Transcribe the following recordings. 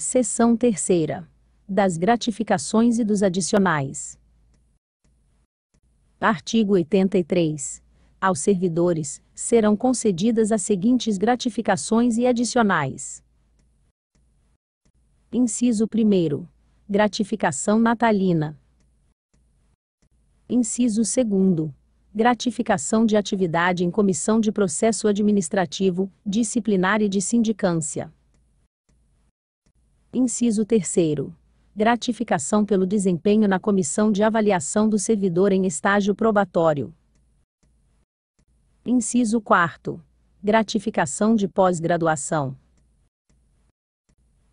Seção terceira. Das gratificações e dos adicionais. Artigo 83. Aos servidores serão concedidas as seguintes gratificações e adicionais. Inciso 1. Gratificação natalina. Inciso 2. Gratificação de atividade em comissão de processo administrativo, disciplinar e de sindicância. Inciso 3 gratificação pelo desempenho na comissão de avaliação do servidor em estágio probatório. Inciso 4. Gratificação de pós-graduação.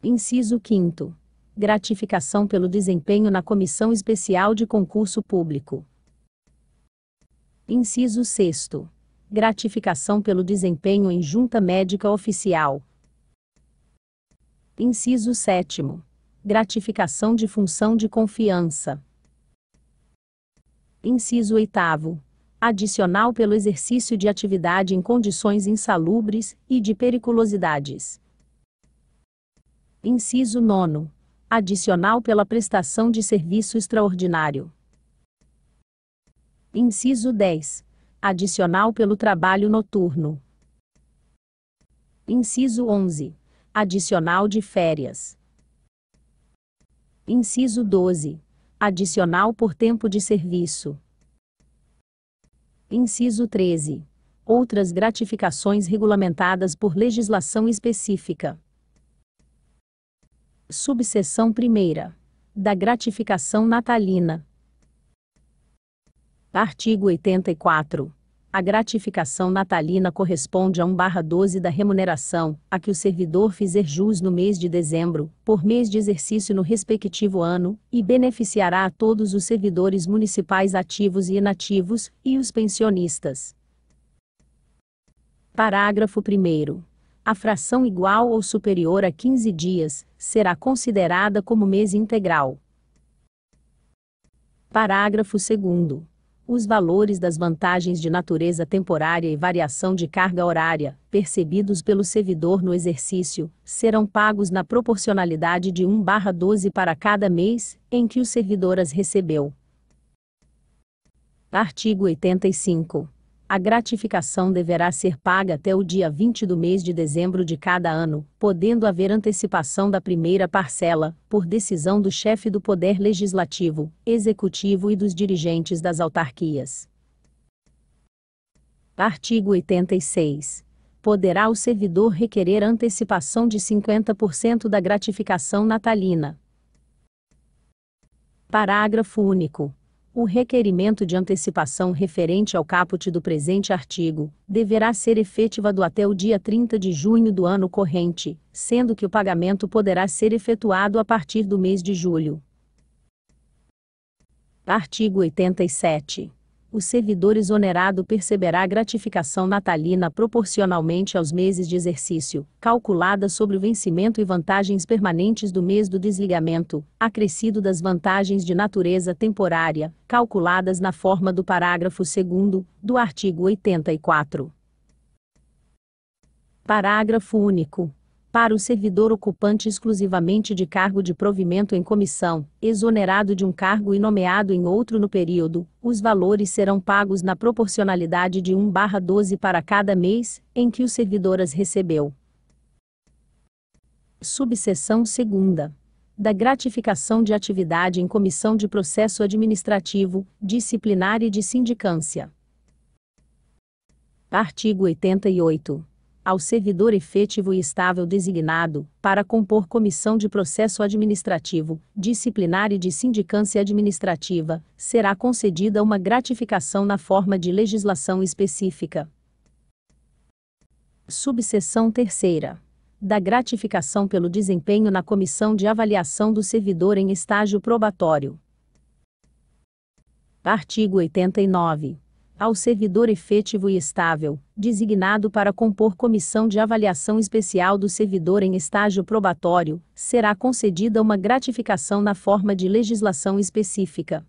Inciso 5. Gratificação pelo desempenho na comissão especial de concurso público. Inciso 6. Gratificação pelo desempenho em junta médica oficial. Inciso 7. Gratificação de função de confiança. Inciso 8. Adicional pelo exercício de atividade em condições insalubres e de periculosidades. Inciso 9. Adicional pela prestação de serviço extraordinário. Inciso 10. Adicional pelo trabalho noturno. Inciso 11 Adicional de férias. Inciso 12. Adicional por tempo de serviço. Inciso 13. Outras gratificações regulamentadas por legislação específica. Subseção 1. Da gratificação natalina. Artigo 84. A gratificação natalina corresponde a 1/12 da remuneração, a que o servidor fizer jus no mês de dezembro, por mês de exercício no respectivo ano, e beneficiará a todos os servidores municipais ativos e inativos, e os pensionistas. Parágrafo 1. A fração igual ou superior a 15 dias será considerada como mês integral. Parágrafo 2. Os valores das vantagens de natureza temporária e variação de carga horária, percebidos pelo servidor no exercício, serão pagos na proporcionalidade de 1/12 para cada mês em que o servidor as recebeu. Artigo 85. A gratificação deverá ser paga até o dia 20 do mês de dezembro de cada ano, podendo haver antecipação da primeira parcela, por decisão do chefe do Poder Legislativo, Executivo e dos dirigentes das autarquias. Artigo 86. Poderá o servidor requerer antecipação de 50% da gratificação natalina. Parágrafo único. O requerimento de antecipação referente ao caput do presente artigo deverá ser efetivado até o dia 30 de junho do ano corrente, sendo que o pagamento poderá ser efetuado a partir do mês de julho. Artigo 87 o servidor exonerado perceberá gratificação natalina proporcionalmente aos meses de exercício, calculada sobre o vencimento e vantagens permanentes do mês do desligamento, acrescido das vantagens de natureza temporária, calculadas na forma do parágrafo 2 do artigo 84. Parágrafo único para o servidor ocupante exclusivamente de cargo de provimento em comissão, exonerado de um cargo e nomeado em outro no período, os valores serão pagos na proporcionalidade de 1/12 para cada mês em que o servidor as recebeu. Subseção 2 da gratificação de atividade em comissão de processo administrativo, disciplinar e de sindicância. Artigo 88 ao servidor efetivo e estável designado, para compor comissão de processo administrativo, disciplinar e de sindicância administrativa, será concedida uma gratificação na forma de legislação específica. Subseção terceira. Da gratificação pelo desempenho na comissão de avaliação do servidor em estágio probatório. Artigo 89 ao servidor efetivo e estável, designado para compor comissão de avaliação especial do servidor em estágio probatório, será concedida uma gratificação na forma de legislação específica.